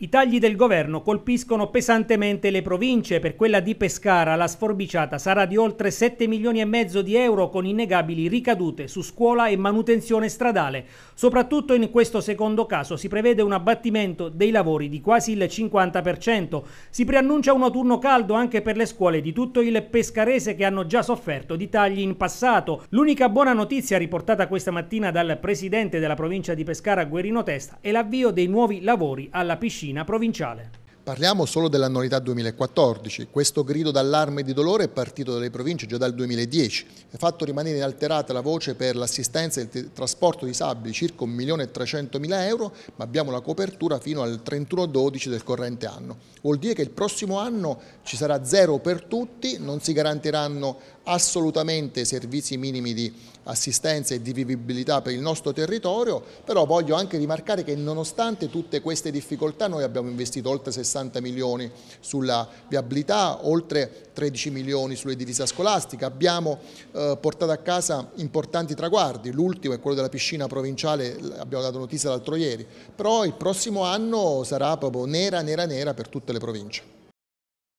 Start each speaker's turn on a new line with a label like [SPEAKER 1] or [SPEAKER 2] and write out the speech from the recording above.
[SPEAKER 1] I tagli del governo colpiscono pesantemente le province, per quella di Pescara la sforbiciata sarà di oltre 7 milioni e mezzo di euro con innegabili ricadute su scuola e manutenzione stradale. Soprattutto in questo secondo caso si prevede un abbattimento dei lavori di quasi il 50%. Si preannuncia un autunno caldo anche per le scuole di tutto il pescarese che hanno già sofferto di tagli in passato. L'unica buona notizia riportata questa mattina dal presidente della provincia di Pescara Guerino Testa è l'avvio dei nuovi lavori alla piscina medicina provinciale.
[SPEAKER 2] Parliamo solo dell'annualità 2014, questo grido d'allarme e di dolore è partito dalle province già dal 2010, è fatto rimanere inalterata la voce per l'assistenza e il trasporto di sabbi, circa 1.300.000 euro, ma abbiamo la copertura fino al 31-12 del corrente anno. Vuol dire che il prossimo anno ci sarà zero per tutti, non si garantiranno assolutamente servizi minimi di assistenza e di vivibilità per il nostro territorio, però voglio anche rimarcare che nonostante tutte queste difficoltà noi abbiamo investito oltre 60 milioni sulla viabilità, oltre 13 milioni sull'edilizia scolastica, abbiamo eh, portato a casa importanti traguardi, l'ultimo è quello della piscina provinciale, abbiamo dato notizia l'altro ieri, però il prossimo anno sarà proprio nera, nera, nera per tutte le province.